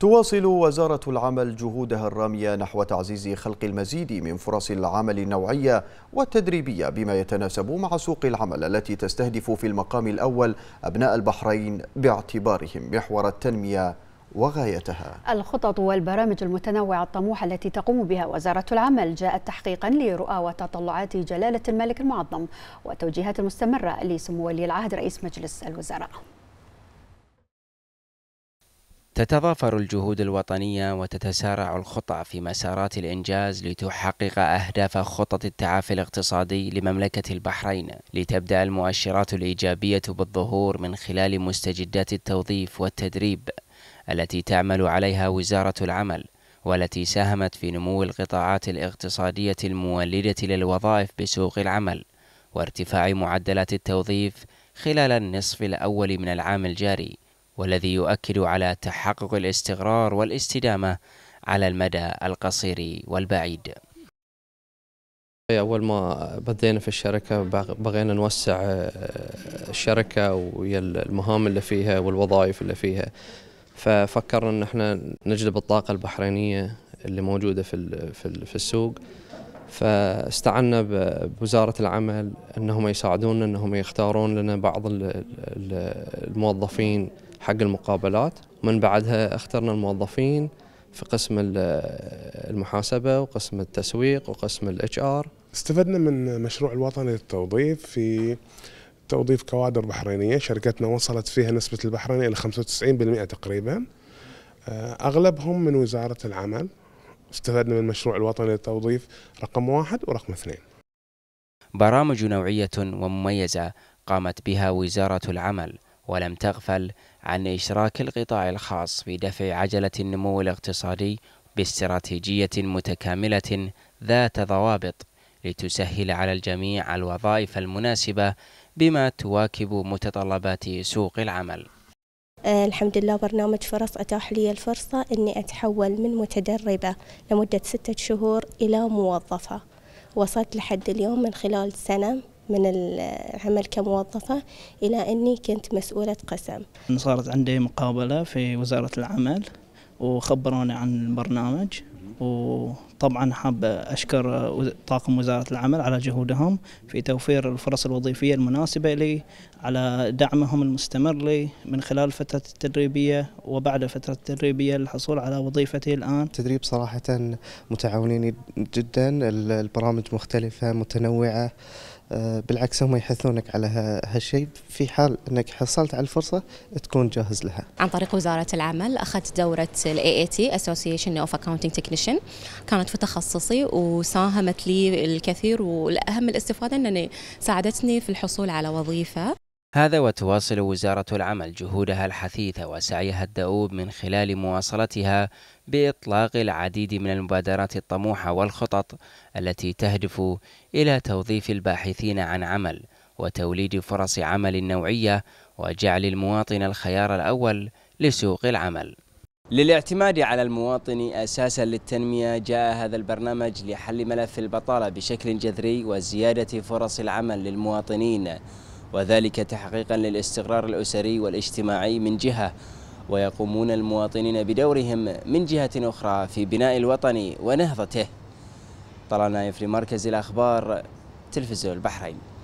تواصل وزارة العمل جهودها الرامية نحو تعزيز خلق المزيد من فرص العمل النوعية والتدريبية بما يتناسب مع سوق العمل التي تستهدف في المقام الأول أبناء البحرين باعتبارهم محور التنمية وغايتها الخطط والبرامج المتنوعة الطموحة التي تقوم بها وزارة العمل جاءت تحقيقا لرؤى وتطلعات جلالة الملك المعظم وتوجيهات المستمرة لسمو ولي العهد رئيس مجلس الوزراء تتضافر الجهود الوطنية وتتسارع الخطى في مسارات الإنجاز لتحقق أهداف خطط التعافي الاقتصادي لمملكة البحرين لتبدأ المؤشرات الإيجابية بالظهور من خلال مستجدات التوظيف والتدريب التي تعمل عليها وزارة العمل والتي ساهمت في نمو القطاعات الاقتصادية المولدة للوظائف بسوق العمل وارتفاع معدلات التوظيف خلال النصف الأول من العام الجاري والذي يؤكد على تحقق الاستقرار والاستدامة على المدى القصير والبعيد أول ما بدينا في الشركة بغينا نوسع آه، الشركة ويا المهام اللي فيها والوظائف اللي فيها ففكرنا ان احنا نجلب الطاقة البحرينية اللي موجودة في في السوق فاستعنا بوزارة العمل انهم يساعدونا انهم يختارون لنا بعض الموظفين حق المقابلات من بعدها اخترنا الموظفين في قسم المحاسبه وقسم التسويق وقسم الاتش ار استفدنا من مشروع الوطني للتوظيف في توظيف كوادر بحرينيه شركتنا وصلت فيها نسبه البحرينيه الى 95% تقريبا آه، اغلبهم من وزاره العمل استفدنا من المشروع الوطني للتوظيف رقم واحد ورقم اثنين برامج نوعيه ومميزه قامت بها وزاره العمل ولم تغفل عن إشراك القطاع الخاص في دفع عجلة النمو الاقتصادي باستراتيجية متكاملة ذات ضوابط لتسهل على الجميع الوظائف المناسبة بما تواكب متطلبات سوق العمل آه، الحمد لله برنامج فرص أتاح لي الفرصة أني أتحول من متدربة لمدة ستة شهور إلى موظفة وصلت لحد اليوم من خلال سنة من العمل كموظفة إلى أني كنت مسؤولة قسم صارت عندي مقابلة في وزارة العمل وخبروني عن البرنامج وطبعا حاب أشكر طاقم وزارة العمل على جهودهم في توفير الفرص الوظيفية المناسبة لي على دعمهم المستمر لي من خلال فترة التدريبية وبعد فترة التدريبية للحصول على وظيفتي الآن التدريب صراحة متعاونين جدا البرامج مختلفة متنوعة آه، بالعكس هم يحثونك على هالشيء في حال انك حصلت على الفرصه تكون جاهز لها. عن طريق وزاره العمل اخذت دوره الاي اي تي اسوسيشن اوف اكونتنج تكنيشن كانت في تخصصي وساهمت لي الكثير والاهم الاستفاده انني ساعدتني في الحصول على وظيفه. هذا وتواصل وزارة العمل جهودها الحثيثة وسعيها الدؤوب من خلال مواصلتها بإطلاق العديد من المبادرات الطموحة والخطط التي تهدف إلى توظيف الباحثين عن عمل وتوليد فرص عمل نوعية وجعل المواطن الخيار الأول لسوق العمل. للاعتماد على المواطن أساسا للتنمية جاء هذا البرنامج لحل ملف البطالة بشكل جذري وزيادة فرص العمل للمواطنين وذلك تحقيقا للاستقرار الأسري والاجتماعي من جهة ويقومون المواطنين بدورهم من جهة أخرى في بناء الوطن ونهضته طلع نايف لمركز الأخبار تلفزيون البحرين